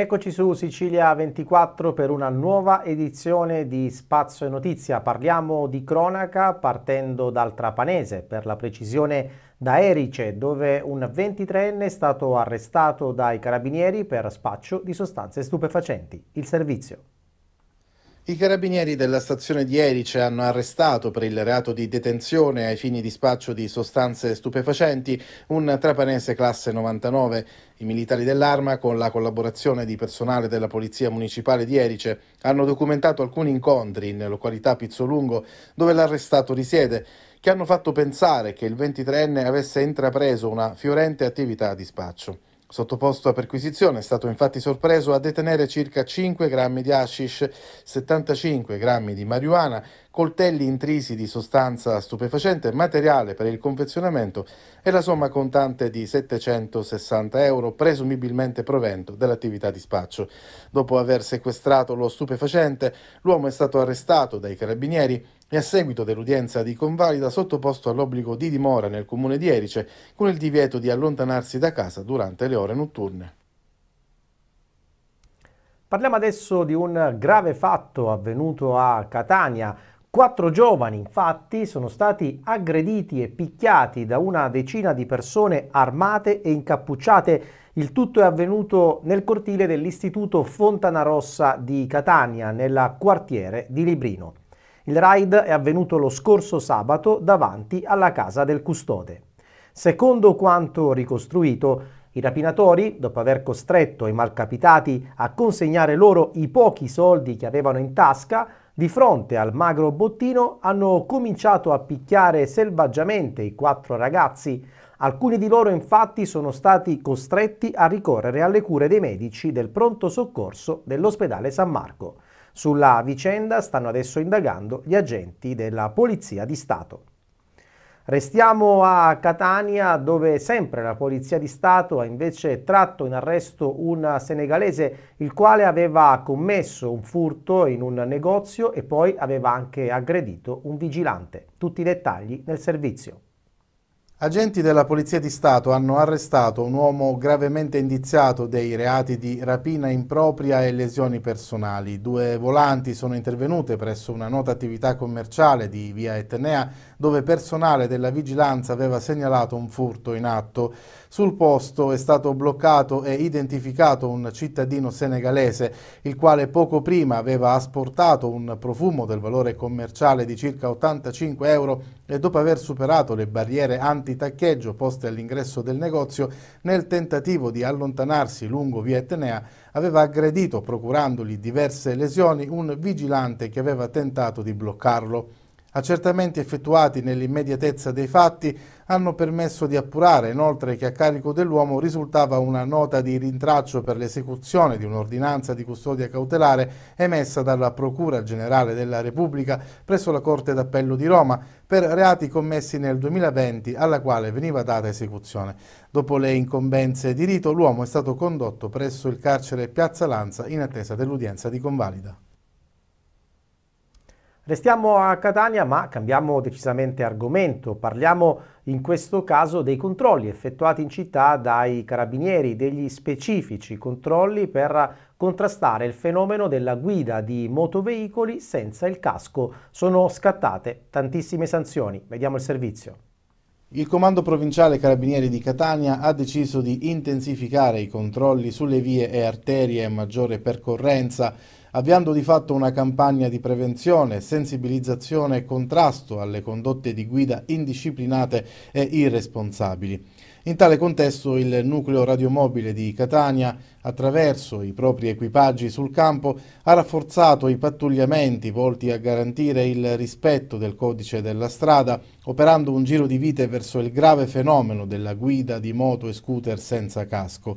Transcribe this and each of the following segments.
Eccoci su Sicilia 24 per una nuova edizione di Spazio e Notizia. Parliamo di cronaca partendo dal Trapanese, per la precisione da Erice, dove un 23enne è stato arrestato dai carabinieri per spaccio di sostanze stupefacenti. Il servizio. I carabinieri della stazione di Erice hanno arrestato per il reato di detenzione ai fini di spaccio di sostanze stupefacenti un trapanese classe 99. I militari dell'arma, con la collaborazione di personale della Polizia Municipale di Erice, hanno documentato alcuni incontri in località Pizzolungo dove l'arrestato risiede, che hanno fatto pensare che il 23enne avesse intrapreso una fiorente attività di spaccio. Sottoposto a perquisizione è stato infatti sorpreso a detenere circa 5 grammi di hashish, 75 grammi di marijuana, coltelli intrisi di sostanza stupefacente, materiale per il confezionamento e la somma contante di 760 euro, presumibilmente provento dell'attività di spaccio. Dopo aver sequestrato lo stupefacente, l'uomo è stato arrestato dai carabinieri e a seguito dell'udienza di convalida sottoposto all'obbligo di dimora nel comune di Erice con il divieto di allontanarsi da casa durante le ore notturne. Parliamo adesso di un grave fatto avvenuto a Catania. Quattro giovani infatti sono stati aggrediti e picchiati da una decina di persone armate e incappucciate. Il tutto è avvenuto nel cortile dell'Istituto Fontana Rossa di Catania, nel quartiere di Librino. Il raid è avvenuto lo scorso sabato davanti alla casa del custode. Secondo quanto ricostruito, i rapinatori, dopo aver costretto i malcapitati a consegnare loro i pochi soldi che avevano in tasca, di fronte al magro bottino hanno cominciato a picchiare selvaggiamente i quattro ragazzi. Alcuni di loro infatti sono stati costretti a ricorrere alle cure dei medici del pronto soccorso dell'ospedale San Marco. Sulla vicenda stanno adesso indagando gli agenti della Polizia di Stato. Restiamo a Catania dove sempre la Polizia di Stato ha invece tratto in arresto un senegalese il quale aveva commesso un furto in un negozio e poi aveva anche aggredito un vigilante. Tutti i dettagli nel servizio. Agenti della Polizia di Stato hanno arrestato un uomo gravemente indiziato dei reati di rapina impropria e lesioni personali. Due volanti sono intervenute presso una nota attività commerciale di via Etnea dove personale della vigilanza aveva segnalato un furto in atto. Sul posto è stato bloccato e identificato un cittadino senegalese il quale poco prima aveva asportato un profumo del valore commerciale di circa 85 euro e dopo aver superato le barriere antitaccheggio poste all'ingresso del negozio, nel tentativo di allontanarsi lungo via Etnea, aveva aggredito, procurandogli diverse lesioni, un vigilante che aveva tentato di bloccarlo. Accertamenti effettuati nell'immediatezza dei fatti hanno permesso di appurare inoltre che a carico dell'uomo risultava una nota di rintraccio per l'esecuzione di un'ordinanza di custodia cautelare emessa dalla Procura Generale della Repubblica presso la Corte d'Appello di Roma per reati commessi nel 2020 alla quale veniva data esecuzione. Dopo le incombenze di rito l'uomo è stato condotto presso il carcere Piazza Lanza in attesa dell'udienza di convalida. Restiamo a Catania ma cambiamo decisamente argomento, parliamo in questo caso dei controlli effettuati in città dai carabinieri, degli specifici controlli per contrastare il fenomeno della guida di motoveicoli senza il casco. Sono scattate tantissime sanzioni, vediamo il servizio. Il Comando Provinciale Carabinieri di Catania ha deciso di intensificare i controlli sulle vie e arterie a maggiore percorrenza, avviando di fatto una campagna di prevenzione, sensibilizzazione e contrasto alle condotte di guida indisciplinate e irresponsabili. In tale contesto il nucleo radiomobile di Catania, attraverso i propri equipaggi sul campo, ha rafforzato i pattugliamenti volti a garantire il rispetto del codice della strada, operando un giro di vite verso il grave fenomeno della guida di moto e scooter senza casco.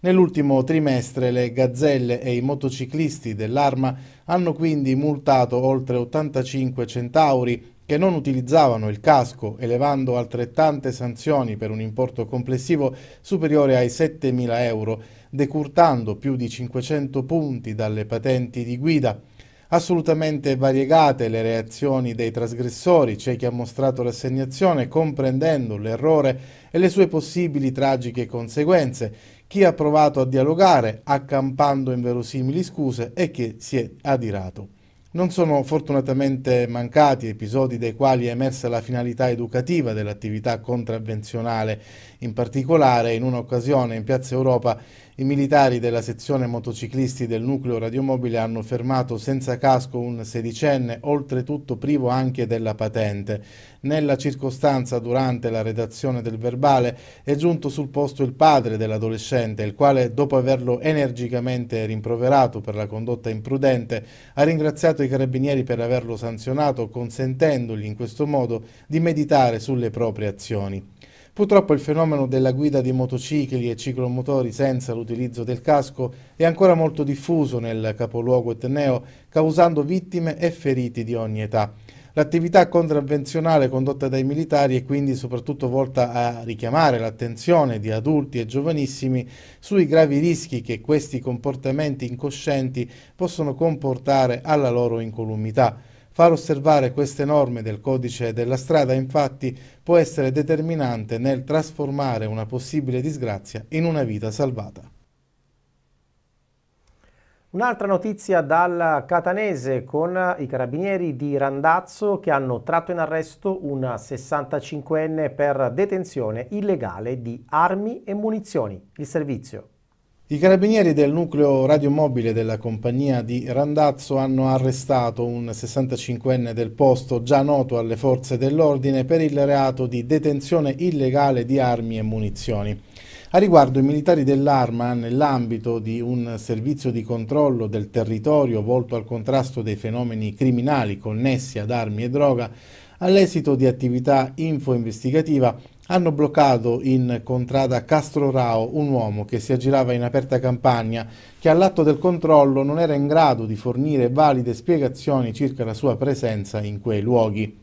Nell'ultimo trimestre le gazzelle e i motociclisti dell'Arma hanno quindi multato oltre 85 centauri che non utilizzavano il casco, elevando altrettante sanzioni per un importo complessivo superiore ai 7.000 euro, decurtando più di 500 punti dalle patenti di guida. Assolutamente variegate le reazioni dei trasgressori, c'è chi ha mostrato rassegnazione comprendendo l'errore e le sue possibili tragiche conseguenze, chi ha provato a dialogare accampando inverosimili scuse e chi si è adirato. Non sono fortunatamente mancati episodi dei quali è emersa la finalità educativa dell'attività contravvenzionale. In particolare, in un'occasione in Piazza Europa i militari della sezione motociclisti del nucleo radiomobile hanno fermato senza casco un sedicenne, oltretutto privo anche della patente. Nella circostanza, durante la redazione del verbale, è giunto sul posto il padre dell'adolescente, il quale, dopo averlo energicamente rimproverato per la condotta imprudente, ha ringraziato i carabinieri per averlo sanzionato, consentendogli in questo modo di meditare sulle proprie azioni. Purtroppo il fenomeno della guida di motocicli e ciclomotori senza l'utilizzo del casco è ancora molto diffuso nel capoluogo etneo, causando vittime e feriti di ogni età. L'attività contravvenzionale condotta dai militari è quindi soprattutto volta a richiamare l'attenzione di adulti e giovanissimi sui gravi rischi che questi comportamenti incoscienti possono comportare alla loro incolumità. Far osservare queste norme del codice della strada infatti può essere determinante nel trasformare una possibile disgrazia in una vita salvata. Un'altra notizia dal Catanese con i carabinieri di Randazzo che hanno tratto in arresto una 65enne per detenzione illegale di armi e munizioni. Il servizio. I carabinieri del nucleo radiomobile della compagnia di Randazzo hanno arrestato un 65enne del posto già noto alle forze dell'ordine per il reato di detenzione illegale di armi e munizioni. A riguardo i militari dell'Arma, nell'ambito di un servizio di controllo del territorio volto al contrasto dei fenomeni criminali connessi ad armi e droga, all'esito di attività info-investigativa hanno bloccato in contrada Castro Rao un uomo che si aggirava in aperta campagna che all'atto del controllo non era in grado di fornire valide spiegazioni circa la sua presenza in quei luoghi.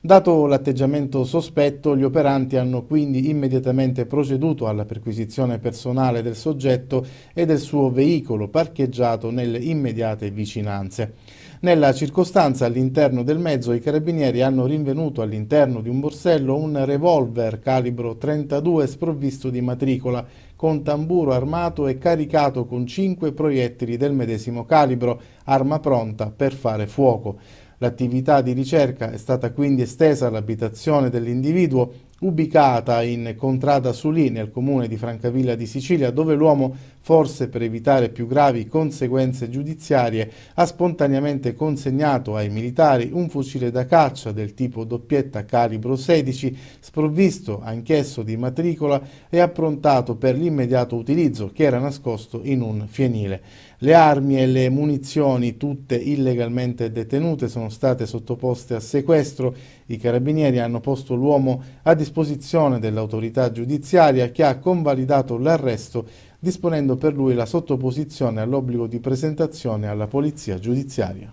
Dato l'atteggiamento sospetto, gli operanti hanno quindi immediatamente proceduto alla perquisizione personale del soggetto e del suo veicolo parcheggiato nelle immediate vicinanze. Nella circostanza all'interno del mezzo i carabinieri hanno rinvenuto all'interno di un borsello un revolver calibro 32 sprovvisto di matricola con tamburo armato e caricato con 5 proiettili del medesimo calibro, arma pronta per fare fuoco. L'attività di ricerca è stata quindi estesa all'abitazione dell'individuo ubicata in Contrada Sulì nel comune di Francavilla di Sicilia dove l'uomo, forse per evitare più gravi conseguenze giudiziarie, ha spontaneamente consegnato ai militari un fucile da caccia del tipo doppietta calibro 16, sprovvisto anch'esso di matricola e approntato per l'immediato utilizzo che era nascosto in un fienile. Le armi e le munizioni, tutte illegalmente detenute, sono state sottoposte a sequestro i carabinieri hanno posto l'uomo a disposizione dell'autorità giudiziaria che ha convalidato l'arresto disponendo per lui la sottoposizione all'obbligo di presentazione alla polizia giudiziaria.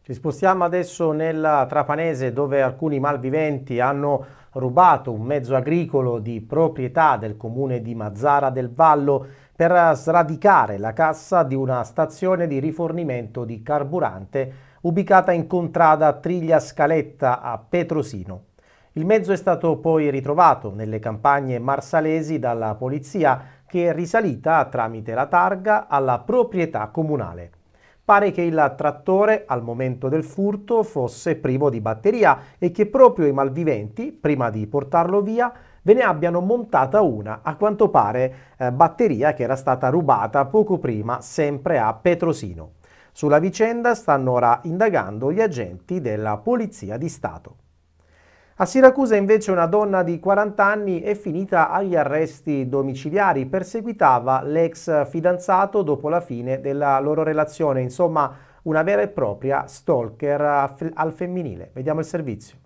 Ci spostiamo adesso nella Trapanese dove alcuni malviventi hanno rubato un mezzo agricolo di proprietà del comune di Mazzara del Vallo per sradicare la cassa di una stazione di rifornimento di carburante ubicata in contrada Triglia Scaletta a Petrosino. Il mezzo è stato poi ritrovato nelle campagne marsalesi dalla polizia che è risalita tramite la targa alla proprietà comunale. Pare che il trattore al momento del furto fosse privo di batteria e che proprio i malviventi, prima di portarlo via, ve ne abbiano montata una, a quanto pare eh, batteria che era stata rubata poco prima sempre a Petrosino. Sulla vicenda stanno ora indagando gli agenti della Polizia di Stato. A Siracusa invece una donna di 40 anni è finita agli arresti domiciliari, perseguitava l'ex fidanzato dopo la fine della loro relazione, insomma una vera e propria stalker al femminile. Vediamo il servizio.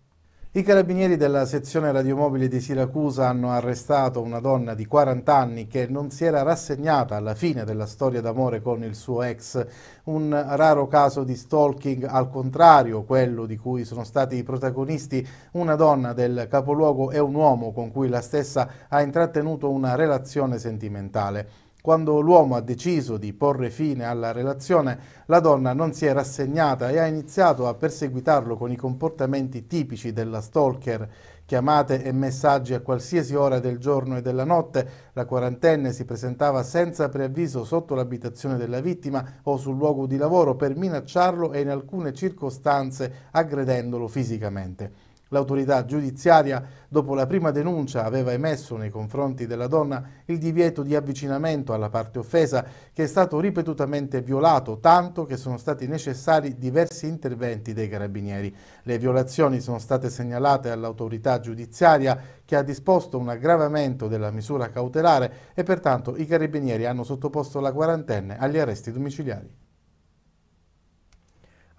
I carabinieri della sezione radiomobile di Siracusa hanno arrestato una donna di 40 anni che non si era rassegnata alla fine della storia d'amore con il suo ex, un raro caso di stalking al contrario, quello di cui sono stati i protagonisti una donna del capoluogo e un uomo con cui la stessa ha intrattenuto una relazione sentimentale. Quando l'uomo ha deciso di porre fine alla relazione, la donna non si è rassegnata e ha iniziato a perseguitarlo con i comportamenti tipici della stalker, chiamate e messaggi a qualsiasi ora del giorno e della notte. La quarantenne si presentava senza preavviso sotto l'abitazione della vittima o sul luogo di lavoro per minacciarlo e in alcune circostanze aggredendolo fisicamente. L'autorità giudiziaria, dopo la prima denuncia, aveva emesso nei confronti della donna il divieto di avvicinamento alla parte offesa, che è stato ripetutamente violato, tanto che sono stati necessari diversi interventi dei carabinieri. Le violazioni sono state segnalate all'autorità giudiziaria, che ha disposto un aggravamento della misura cautelare e pertanto i carabinieri hanno sottoposto la quarantenne agli arresti domiciliari.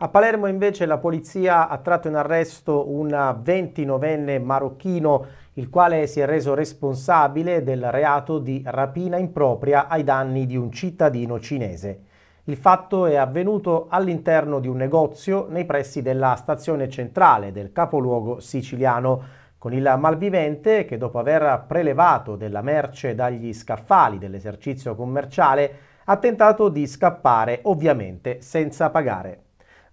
A Palermo invece la polizia ha tratto in arresto un 29enne marocchino il quale si è reso responsabile del reato di rapina impropria ai danni di un cittadino cinese. Il fatto è avvenuto all'interno di un negozio nei pressi della stazione centrale del capoluogo siciliano, con il malvivente che dopo aver prelevato della merce dagli scaffali dell'esercizio commerciale ha tentato di scappare ovviamente senza pagare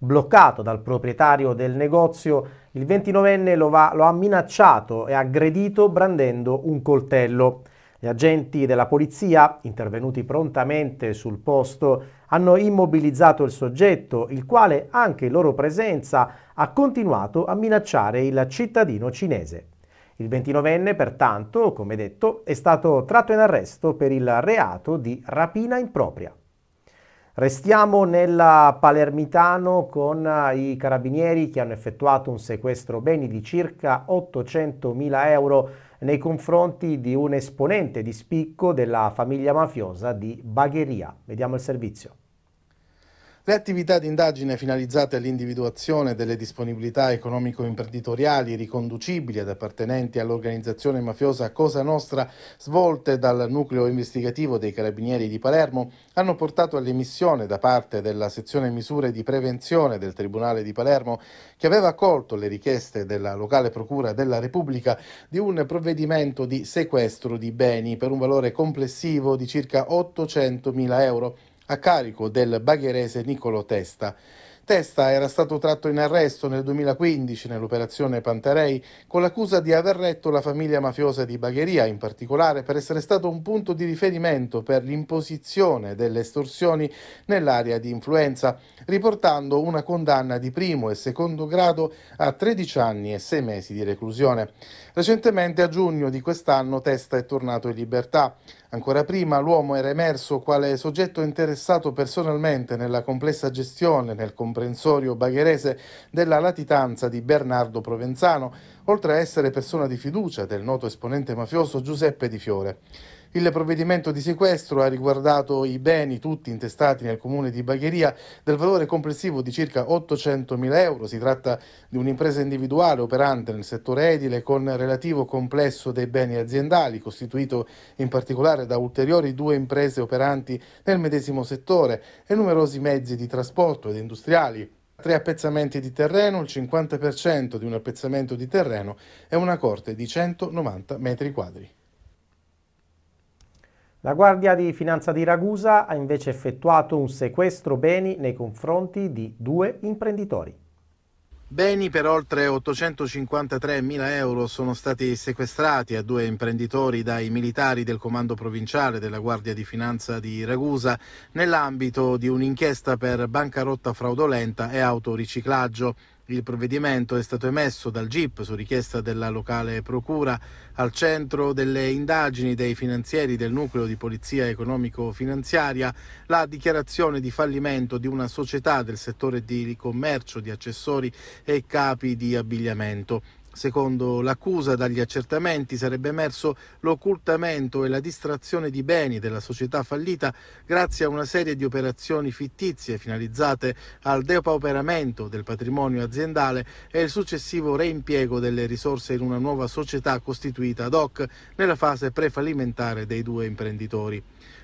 bloccato dal proprietario del negozio, il 29enne lo, va, lo ha minacciato e aggredito brandendo un coltello. Gli agenti della polizia, intervenuti prontamente sul posto, hanno immobilizzato il soggetto, il quale, anche in loro presenza, ha continuato a minacciare il cittadino cinese. Il 29enne, pertanto, come detto, è stato tratto in arresto per il reato di rapina impropria. Restiamo nella Palermitano con eh, i carabinieri che hanno effettuato un sequestro beni di circa 800.000 euro nei confronti di un esponente di spicco della famiglia mafiosa di Bagheria. Vediamo il servizio. Le attività di indagine finalizzate all'individuazione delle disponibilità economico-imprenditoriali riconducibili ad appartenenti all'organizzazione mafiosa Cosa Nostra svolte dal nucleo investigativo dei Carabinieri di Palermo hanno portato all'emissione da parte della sezione misure di prevenzione del Tribunale di Palermo che aveva accolto le richieste della locale Procura della Repubblica di un provvedimento di sequestro di beni per un valore complessivo di circa 800.000 euro a carico del bagherese Nicolo Testa. Testa era stato tratto in arresto nel 2015 nell'operazione Pantarei con l'accusa di aver retto la famiglia mafiosa di Bagheria, in particolare per essere stato un punto di riferimento per l'imposizione delle estorsioni nell'area di influenza, riportando una condanna di primo e secondo grado a 13 anni e 6 mesi di reclusione. Recentemente a giugno di quest'anno Testa è tornato in libertà. Ancora prima l'uomo era emerso quale soggetto interessato personalmente nella complessa gestione nel comprensorio bagherese della latitanza di Bernardo Provenzano, oltre a essere persona di fiducia del noto esponente mafioso Giuseppe Di Fiore. Il provvedimento di sequestro ha riguardato i beni tutti intestati nel comune di Bagheria del valore complessivo di circa 800.000 euro. Si tratta di un'impresa individuale operante nel settore edile con relativo complesso dei beni aziendali, costituito in particolare da ulteriori due imprese operanti nel medesimo settore e numerosi mezzi di trasporto ed industriali, tre appezzamenti di terreno, il 50% di un appezzamento di terreno e una corte di 190 metri quadri. La Guardia di Finanza di Ragusa ha invece effettuato un sequestro beni nei confronti di due imprenditori. Beni per oltre 853 mila euro sono stati sequestrati a due imprenditori dai militari del Comando Provinciale della Guardia di Finanza di Ragusa nell'ambito di un'inchiesta per bancarotta fraudolenta e autoriciclaggio. Il provvedimento è stato emesso dal GIP su richiesta della locale procura. Al centro delle indagini dei finanzieri del nucleo di polizia economico-finanziaria la dichiarazione di fallimento di una società del settore di commercio di accessori e capi di abbigliamento. Secondo l'accusa, dagli accertamenti sarebbe emerso l'occultamento e la distrazione di beni della società fallita grazie a una serie di operazioni fittizie finalizzate al depauperamento del patrimonio aziendale e il successivo reimpiego delle risorse in una nuova società costituita ad hoc nella fase prefallimentare dei due imprenditori.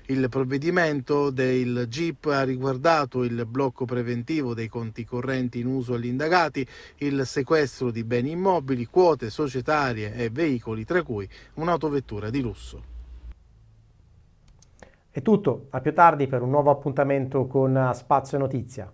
Il provvedimento del GIP ha riguardato il blocco preventivo dei conti correnti in uso agli indagati, il sequestro di beni immobili, quote societarie e veicoli, tra cui un'autovettura di lusso. È tutto, a più tardi per un nuovo appuntamento con Spazio Notizia.